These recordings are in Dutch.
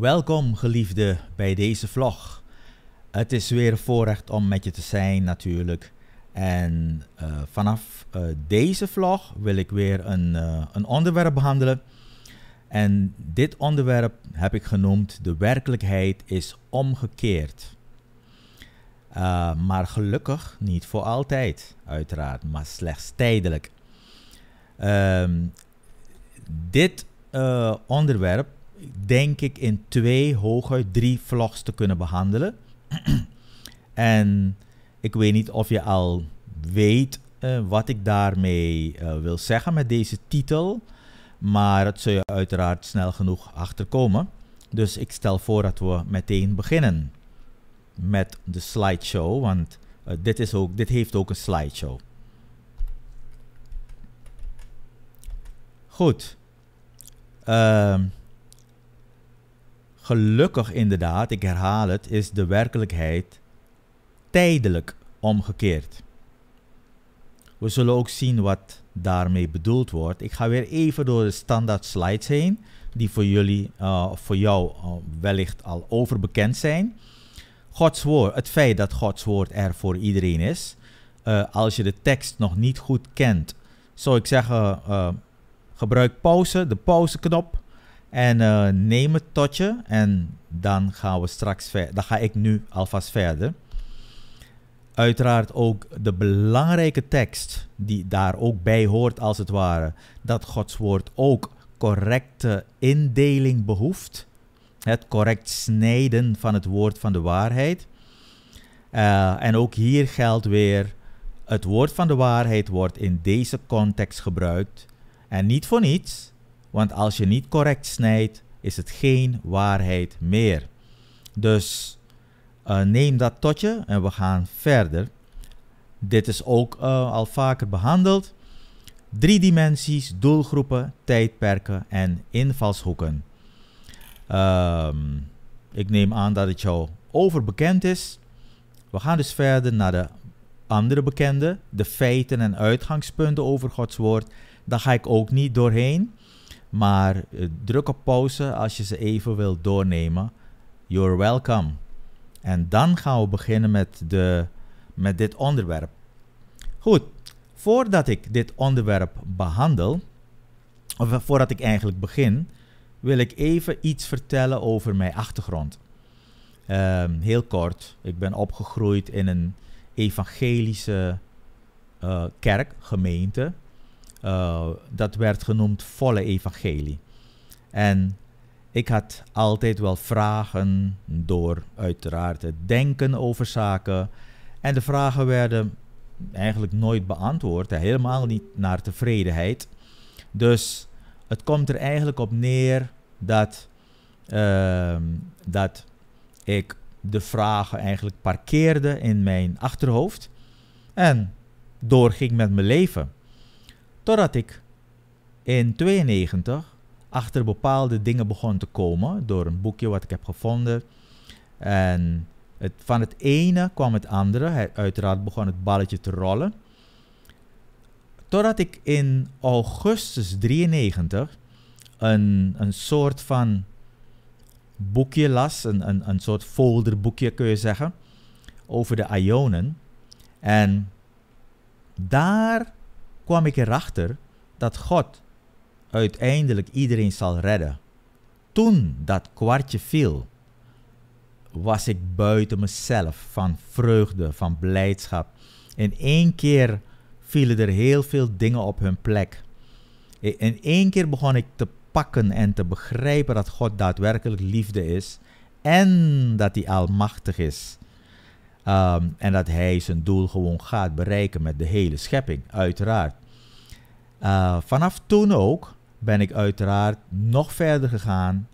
Welkom geliefde bij deze vlog. Het is weer een voorrecht om met je te zijn natuurlijk. En eh, vanaf eh, deze vlog wil ik weer een, eh, een onderwerp behandelen. En dit onderwerp heb ik genoemd de werkelijkheid is omgekeerd. maar gelukkig niet voor altijd, uiteraard, maar slechts tijdelijk. Ehm, dit onderwerp denk ik, in twee, hooguit drie vlogs te kunnen behandelen. en ik weet niet of je al weet eh, wat ik daarmee eh, wil zeggen met deze titel. Maar dat zul je uiteraard snel genoeg achterkomen. Dus ik stel voor dat we meteen beginnen met de slideshow. Want eh, dit, is ook, dit heeft ook een slideshow. Goed. Ehm, Gelukkig inderdaad, ik herhaal het, is de werkelijkheid tijdelijk omgekeerd. We zullen ook zien wat daarmee bedoeld wordt. Ik ga weer even door de standaard slides heen, die voor jullie, uh, voor jou eh, wellicht al overbekend zijn. Gods woord, het feit dat Gods woord er voor iedereen is. Eh, als je de tekst nog niet goed kent, zou ik zeggen, gebruik pauze, de pauzeknop. En eh, neem het tot je. En dan gaan we straks verder. Dan ga ik nu alvast verder. Uiteraard ook de belangrijke tekst die daar ook bij hoort, als het ware. Dat Gods woord ook correcte indeling behoeft. Het correct snijden van het woord van de waarheid. Eh, en ook hier geldt weer: het woord van de waarheid wordt in deze context gebruikt. En niet voor niets. Want als je niet correct snijdt, is het geen waarheid meer. Dus eh, neem dat tot je en we gaan verder. Dit is ook eh, al vaker behandeld. Drie dimensies, doelgroepen, tijdperken en invalshoeken. Ehm, ik neem aan dat het jou overbekend is. We gaan dus verder naar de andere bekende, de feiten en uitgangspunten over Gods woord. Daar ga ik ook niet doorheen. Maar eh, druk op pauze als je ze even wilt doornemen. You're welcome. En dan gaan we beginnen met, de, met dit onderwerp. Goed, voordat ik dit onderwerp behandel, of eh, voordat ik eigenlijk begin, wil ik even iets vertellen over mijn achtergrond. Ehm, heel kort, ik ben opgegroeid in een evangelische uh, kerk, gemeente. Eh, dat werd genoemd volle evangelie. En ik had altijd wel vragen door uiteraard het denken over zaken. En de vragen werden eigenlijk nooit beantwoord, helemaal niet naar tevredenheid. Dus het komt er eigenlijk op neer dat, ehm, dat ik de vragen eigenlijk parkeerde in mijn achterhoofd en doorging met mijn leven. Totdat ik in 92 achter bepaalde dingen begon te komen door een boekje wat ik heb gevonden. En het, van het ene kwam het andere. uiteraard begon het balletje te rollen. Totdat ik in augustus 93 een, een soort van boekje las, een, een, een soort folderboekje kun je zeggen, over de ionen. En daar kwam ik erachter dat God uiteindelijk iedereen zal redden. Toen dat kwartje viel, was ik buiten mezelf van vreugde, van blijdschap. In één keer vielen er heel veel dingen op hun plek. In één keer begon ik te pakken en te begrijpen dat God daadwerkelijk liefde is en dat hij almachtig is. Ehm, en dat hij zijn doel gewoon gaat bereiken met de hele schepping, uiteraard. Eh, vanaf toen ook ben ik uiteraard nog verder gegaan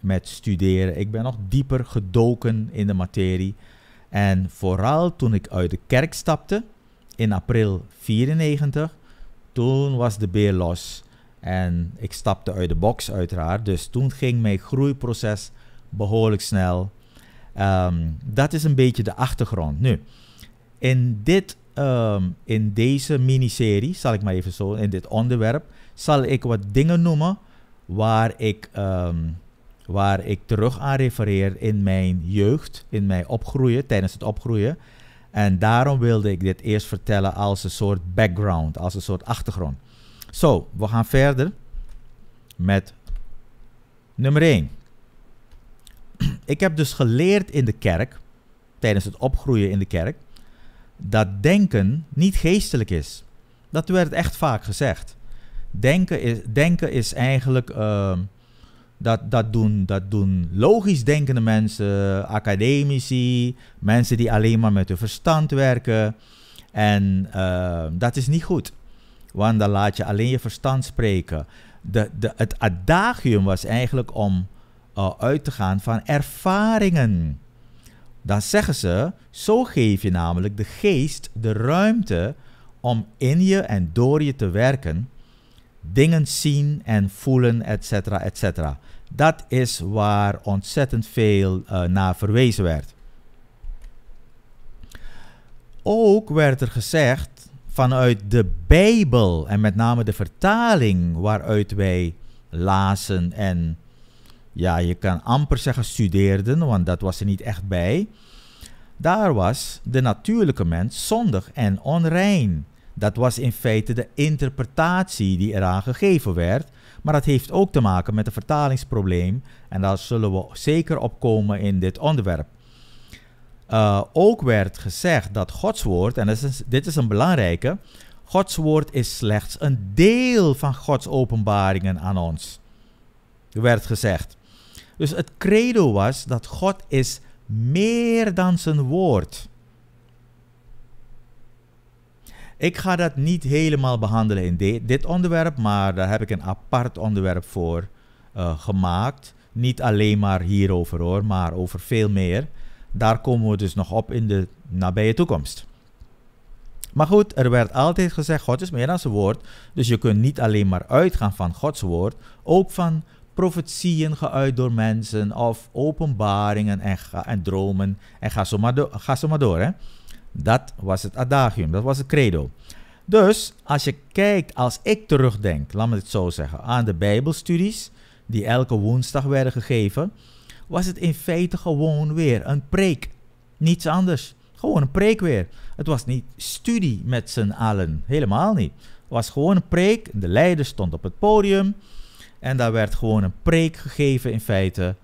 met studeren. Ik ben nog dieper gedoken in de materie. En vooral toen ik uit de kerk stapte in april 94, toen was de beer los. En ik stapte uit de box uiteraard. Dus toen ging mijn groeiproces behoorlijk snel. Ehm, dat is een beetje de achtergrond. Nu, in, dit, ehm, in deze miniserie, zal ik maar even zo, in dit onderwerp, zal ik wat dingen noemen waar ik, ehm, waar ik terug aan refereer in mijn jeugd, in mijn opgroeien, tijdens het opgroeien. En daarom wilde ik dit eerst vertellen als een soort background, als een soort achtergrond. Zo, we gaan verder met nummer 1. ik heb dus geleerd in de kerk, tijdens het opgroeien in de kerk, dat denken niet geestelijk is. Dat werd echt vaak gezegd. Denken is, denken is eigenlijk. Ehm, dat, dat, doen, dat doen logisch denkende mensen, academici, mensen die alleen maar met hun verstand werken. En ehm, dat is niet goed, want dan laat je alleen je verstand spreken. De, de, het adagium was eigenlijk om uit te gaan van ervaringen. Dan zeggen ze, zo geef je namelijk de geest de ruimte om in je en door je te werken, dingen zien en voelen, etc. etc. Dat is waar ontzettend veel eh, naar verwezen werd. Ook werd er gezegd vanuit de Bijbel en met name de vertaling waaruit wij lazen en ja, je kan amper zeggen studeerden, want dat was er niet echt bij. Daar was de natuurlijke mens zondig en onrein. Dat was in feite de interpretatie die eraan gegeven werd. Maar dat heeft ook te maken met een vertalingsprobleem. En daar zullen we zeker op komen in dit onderwerp. Eh, ook werd gezegd dat Gods woord, en dit is, dit is een belangrijke, Gods woord is slechts een deel van Gods openbaringen aan ons. Er werd gezegd. Dus het credo was dat God is meer dan zijn woord. Ik ga dat niet helemaal behandelen in dit onderwerp, maar daar heb ik een apart onderwerp voor eh, gemaakt. Niet alleen maar hierover hoor, maar over veel meer. Daar komen we dus nog op in de nabije toekomst. Maar goed, er werd altijd gezegd: God is meer dan zijn woord. Dus je kunt niet alleen maar uitgaan van Gods woord, ook van profetieën geuit door mensen of openbaringen en, en dromen. En ga zo, maar door, ga zo maar door. Hè? Dat was het adagium, dat was het credo. Dus als je kijkt, als ik terugdenk, laat me het zo zeggen, aan de Bijbelstudies die elke woensdag werden gegeven, was het in feite gewoon weer een preek. Niets anders. Gewoon een preek weer. Het was niet studie met z'n allen, helemaal niet. Het was gewoon een preek. De leider stond op het podium. En daar werd gewoon een preek gegeven in feite.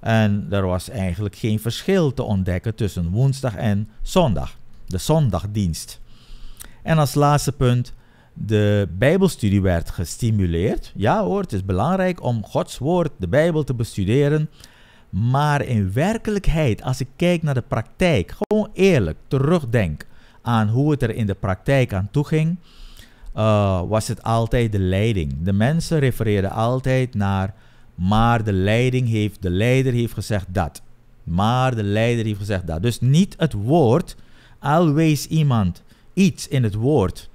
En er was eigenlijk geen verschil te ontdekken tussen woensdag en zondag, de zondagdienst. En als laatste punt, de Bijbelstudie werd gestimuleerd. Ja hoor, het is belangrijk om Gods Woord, de Bijbel, te bestuderen. Maar in werkelijkheid, als ik kijk naar de praktijk, gewoon eerlijk terugdenk aan hoe het er in de praktijk aan toe ging, eh, was het altijd de leiding. De mensen refereerden altijd naar, maar de leiding heeft, de leider heeft gezegd dat. Maar de leider heeft gezegd dat. Dus niet het woord, always iemand, iets in het woord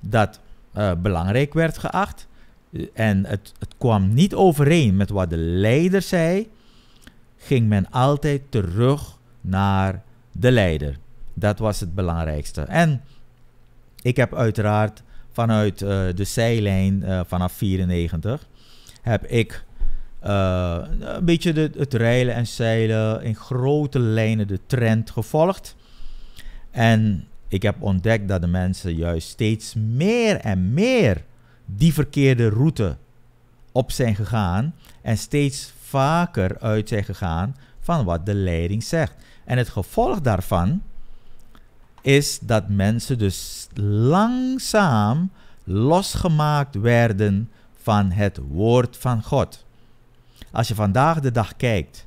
dat eh, belangrijk werd geacht. Eh, en het, het kwam niet overeen met wat de leider zei, ging men altijd terug naar de leider. Dat was het belangrijkste. En ik heb uiteraard vanuit eh, de zijlijn eh, vanaf 94 heb ik eh, een beetje de, het reilen en zeilen in grote lijnen de trend gevolgd. En ik heb ontdekt dat de mensen juist steeds meer en meer die verkeerde route op zijn gegaan en steeds vaker uit zijn gegaan van wat de leiding zegt. En het gevolg daarvan is dat mensen dus langzaam losgemaakt werden van het woord van God. Als je vandaag de dag kijkt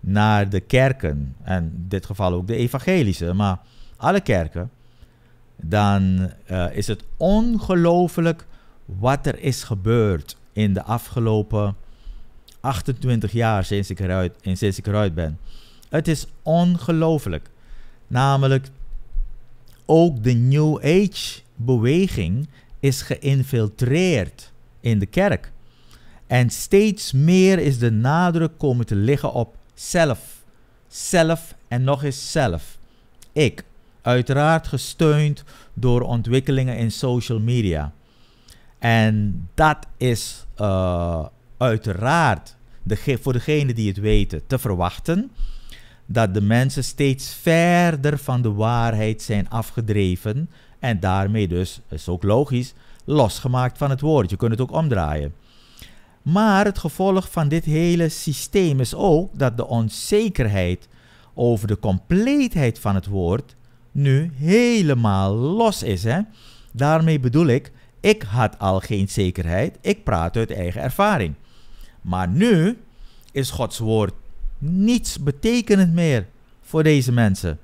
naar de kerken, en in dit geval ook de evangelische, maar alle kerken, dan eh, is het ongelooflijk wat er is gebeurd in de afgelopen 28 jaar sinds ik eruit, sinds ik eruit ben. Het is ongelooflijk. Namelijk ook de New Age beweging is geïnfiltreerd in de kerk. En steeds meer is de nadruk komen te liggen op zelf. Zelf en nog eens zelf. Ik. Uiteraard gesteund door ontwikkelingen in social media. En dat is eh, uiteraard de, voor degenen die het weten te verwachten dat de mensen steeds verder van de waarheid zijn afgedreven en daarmee dus, is ook logisch, losgemaakt van het woord. Je kunt het ook omdraaien. Maar het gevolg van dit hele systeem is ook dat de onzekerheid over de compleetheid van het woord nu helemaal los is. Hè? Daarmee bedoel ik, ik had al geen zekerheid, ik praat uit eigen ervaring. Maar nu is Gods woord niets betekenend meer voor deze mensen.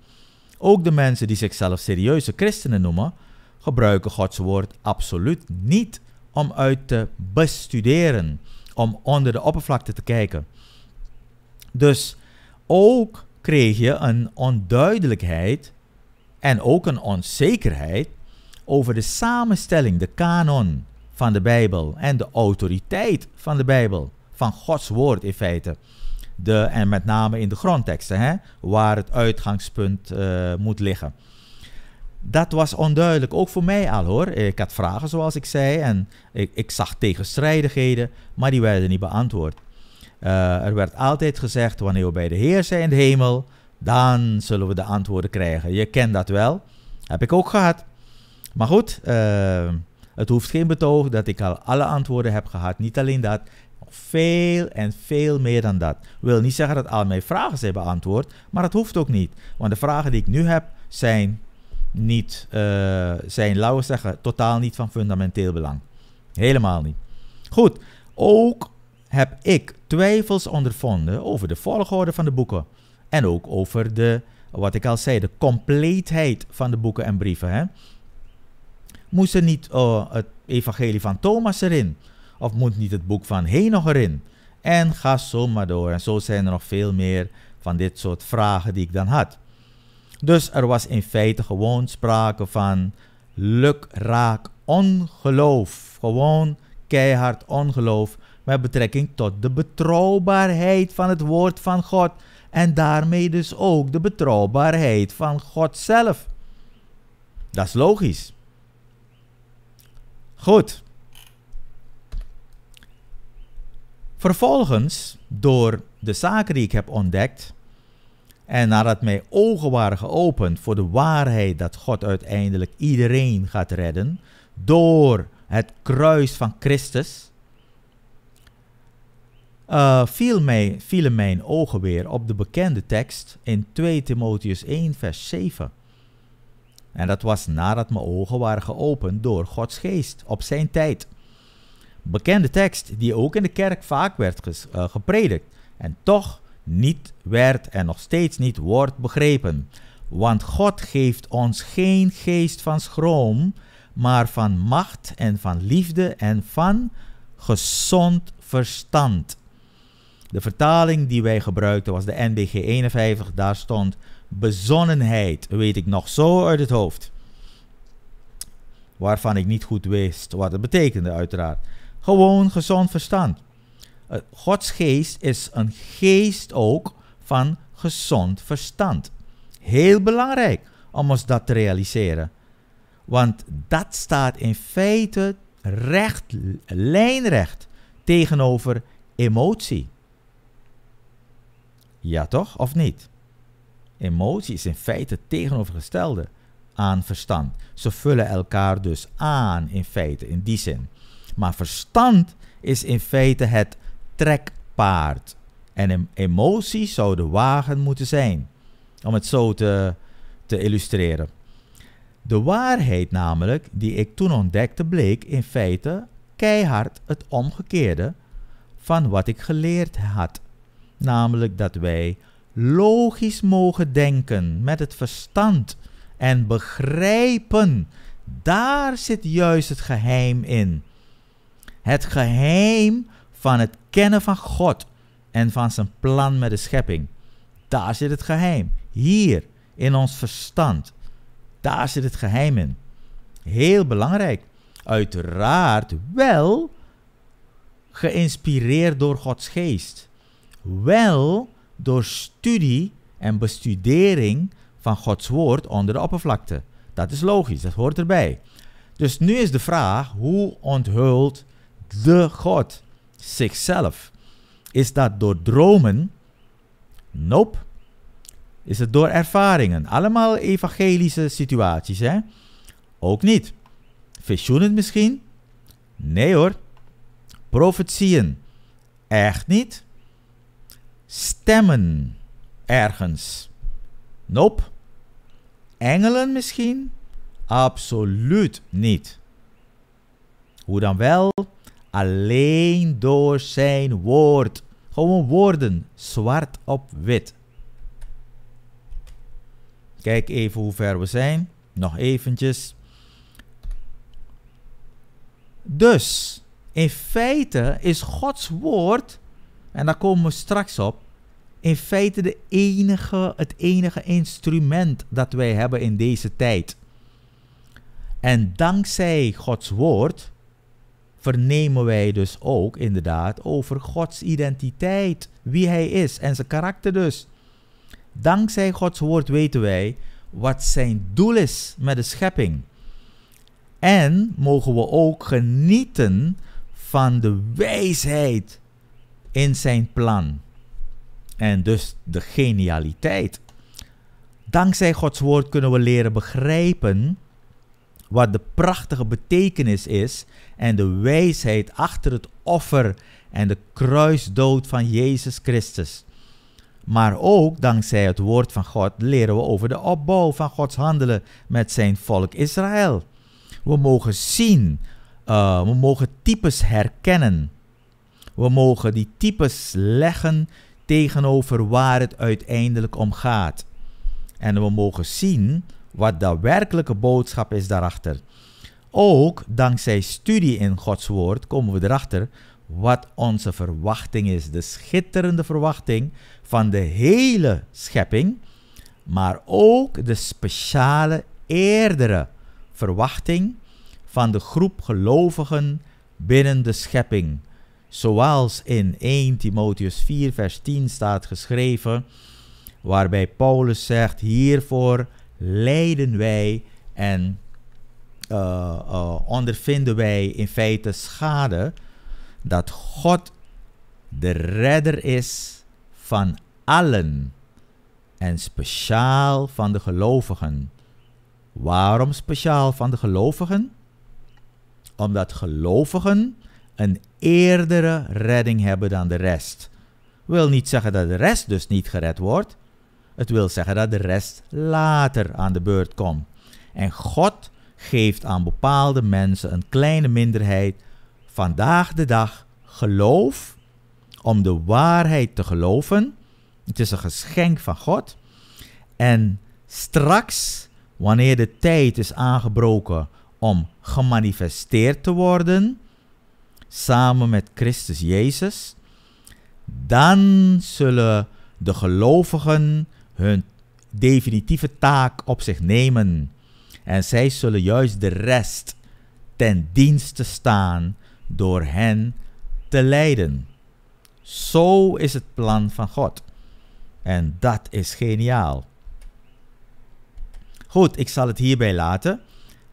Ook de mensen die zichzelf serieuze christenen noemen, gebruiken Gods woord absoluut niet om uit te bestuderen, om onder de oppervlakte te kijken. Dus ook kreeg je een onduidelijkheid en ook een onzekerheid over de samenstelling, de kanon van de Bijbel en de autoriteit van de Bijbel, van Gods woord in feite de, en met name in de grondteksten, hè, waar het uitgangspunt eh, moet liggen. Dat was onduidelijk, ook voor mij al hoor. Ik had vragen zoals ik zei en ik, ik zag tegenstrijdigheden, maar die werden niet beantwoord. Eh, er werd altijd gezegd, wanneer we bij de Heer zijn in de hemel, dan zullen we de antwoorden krijgen. Je kent dat wel, heb ik ook gehad. Maar goed, eh, het hoeft geen betoog dat ik al alle antwoorden heb gehad. Niet alleen dat, veel en veel meer dan dat. Wil niet zeggen dat al mijn vragen zijn beantwoord, maar dat hoeft ook niet. Want de vragen die ik nu heb zijn niet, eh, zijn, laten we zeggen, totaal niet van fundamenteel belang. Helemaal niet. Goed, ook heb ik twijfels ondervonden over de volgorde van de boeken. En ook over de, wat ik al zei, de compleetheid van de boeken en brieven. Hè? Moest er niet oh, het evangelie van Thomas erin? Of moet niet het boek van nog erin? En ga zo maar door. En zo zijn er nog veel meer van dit soort vragen die ik dan had. Dus er was in feite gewoon sprake van luk, raak, ongeloof. Gewoon keihard ongeloof met betrekking tot de betrouwbaarheid van het woord van God. En daarmee dus ook de betrouwbaarheid van God zelf. Dat is logisch. Goed. Vervolgens, door de zaken die ik heb ontdekt, en nadat mijn ogen waren geopend voor de waarheid dat God uiteindelijk iedereen gaat redden, door het kruis van Christus, uh, viel mij, vielen mijn ogen weer op de bekende tekst in 2 Timotheus 1, vers 7. En dat was nadat mijn ogen waren geopend door Gods geest op zijn tijd. Bekende tekst die ook in de kerk vaak werd eh, gepredikt en toch niet werd en nog steeds niet wordt begrepen. Want God geeft ons geen geest van schroom, maar van macht en van liefde en van gezond verstand. De vertaling die wij gebruikten was de NBG 51, daar stond bezonnenheid, weet ik nog zo uit het hoofd. Waarvan ik niet goed wist wat het betekende, uiteraard. Gewoon gezond verstand. Eh, Gods geest is een geest ook van gezond verstand. Heel belangrijk om ons dat te realiseren. Want dat staat in feite recht, lijnrecht tegenover emotie. Ja toch, of niet? Emotie is in feite tegenovergestelde aan verstand. Ze vullen elkaar dus aan in feite, in die zin. Maar verstand is in feite het trekpaard. En emotie zou de wagen moeten zijn. Om het zo te, te illustreren. De waarheid namelijk, die ik toen ontdekte, bleek in feite keihard het omgekeerde van wat ik geleerd had. Namelijk dat wij logisch mogen denken met het verstand en begrijpen. Daar zit juist het geheim in. Het geheim van het kennen van God en van zijn plan met de schepping. Daar zit het geheim. Hier, in ons verstand. Daar zit het geheim in. Heel belangrijk. Uiteraard wel geïnspireerd door Gods geest. Wel door studie en bestudering van Gods woord onder de oppervlakte. Dat is logisch, dat hoort erbij. Dus nu is de vraag: hoe onthult de God zichzelf? Is dat door dromen? Nope. Is het door ervaringen? Allemaal evangelische situaties, hè? Ook niet. Visioenen misschien? Nee hoor. Profetieën? Echt niet. Stemmen ergens? Nope. Engelen misschien? Absoluut niet. Hoe dan wel? alleen door zijn woord. Gewoon woorden, zwart op wit. Kijk even hoe ver we zijn. Nog eventjes. Dus, in feite is Gods woord, en daar komen we straks op, in feite de enige, het enige instrument dat wij hebben in deze tijd. En dankzij Gods woord vernemen wij dus ook inderdaad over Gods identiteit, wie Hij is en zijn karakter dus. Dankzij Gods woord weten wij wat zijn doel is met de schepping. En mogen we ook genieten van de wijsheid in zijn plan. En dus de genialiteit. Dankzij Gods woord kunnen we leren begrijpen wat de prachtige betekenis is en de wijsheid achter het offer en de kruisdood van Jezus Christus. Maar ook dankzij het woord van God leren we over de opbouw van Gods handelen met zijn volk Israël. We mogen zien, eh, we mogen types herkennen. We mogen die types leggen tegenover waar het uiteindelijk om gaat. En we mogen zien wat de werkelijke boodschap is daarachter. Ook dankzij studie in Gods Woord komen we erachter wat onze verwachting is. De schitterende verwachting van de hele schepping, maar ook de speciale eerdere verwachting van de groep gelovigen binnen de schepping. Zoals in 1 Timotheus 4, vers 10 staat geschreven, waarbij Paulus zegt: Hiervoor lijden wij en uh, uh, ondervinden wij in feite schade dat God de redder is van allen en speciaal van de gelovigen. Waarom speciaal van de gelovigen? Omdat gelovigen een eerdere redding hebben dan de rest. Wil niet zeggen dat de rest dus niet gered wordt, het wil zeggen dat de rest later aan de beurt komt. En God geeft aan bepaalde mensen een kleine minderheid vandaag de dag geloof om de waarheid te geloven. Het is een geschenk van God. En straks, wanneer de tijd is aangebroken om gemanifesteerd te worden, samen met Christus Jezus, dan zullen de gelovigen hun definitieve taak op zich nemen. En zij zullen juist de rest ten dienste staan door hen te leiden. Zo is het plan van God. En dat is geniaal. Goed, ik zal het hierbij laten.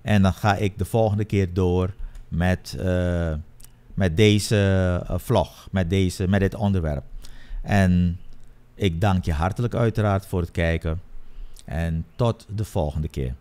En dan ga ik de volgende keer door met, eh, met deze eh, vlog, met, deze, met dit onderwerp. En ik dank je hartelijk uiteraard voor het kijken en tot de volgende keer.